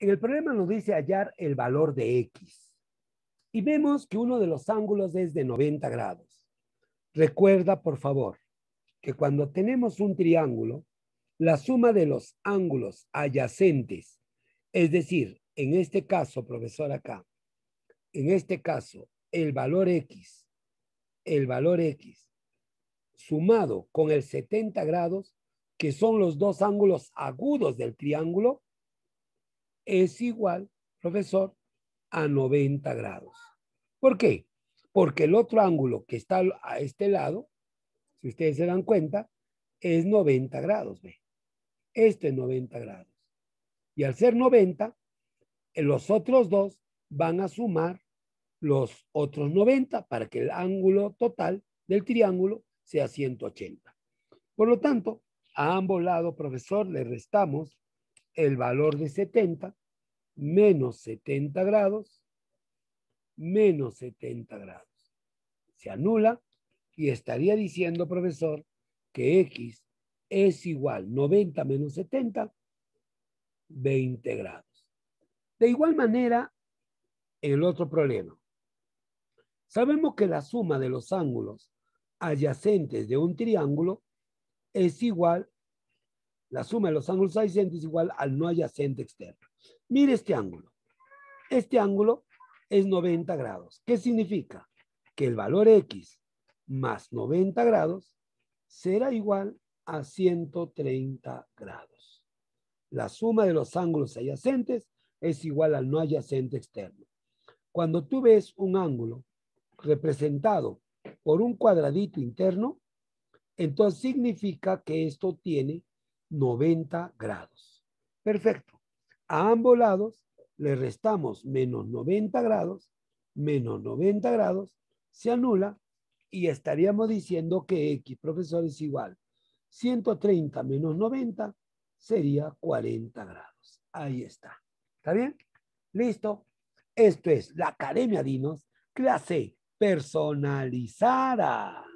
En el problema nos dice hallar el valor de X. Y vemos que uno de los ángulos es de 90 grados. Recuerda, por favor, que cuando tenemos un triángulo, la suma de los ángulos adyacentes, es decir, en este caso, profesor, acá, en este caso, el valor X, el valor X, sumado con el 70 grados, que son los dos ángulos agudos del triángulo, es igual, profesor, a 90 grados. ¿Por qué? Porque el otro ángulo que está a este lado, si ustedes se dan cuenta, es 90 grados. ¿ve? Este es 90 grados. Y al ser 90, eh, los otros dos van a sumar los otros 90 para que el ángulo total del triángulo sea 180. Por lo tanto, a ambos lados, profesor, le restamos el valor de 70 menos 70 grados, menos 70 grados. Se anula y estaría diciendo, profesor, que X es igual 90 menos 70, 20 grados. De igual manera, el otro problema. Sabemos que la suma de los ángulos adyacentes de un triángulo es igual la suma de los ángulos adyacentes es igual al no adyacente externo. Mire este ángulo. Este ángulo es 90 grados. ¿Qué significa? Que el valor X más 90 grados será igual a 130 grados. La suma de los ángulos adyacentes es igual al no adyacente externo. Cuando tú ves un ángulo representado por un cuadradito interno, entonces significa que esto tiene 90 grados. Perfecto. A ambos lados le restamos menos 90 grados, menos 90 grados, se anula y estaríamos diciendo que X, profesor, es igual. 130 menos 90 sería 40 grados. Ahí está. ¿Está bien? ¿Listo? Esto es la Academia Dinos, clase personalizada.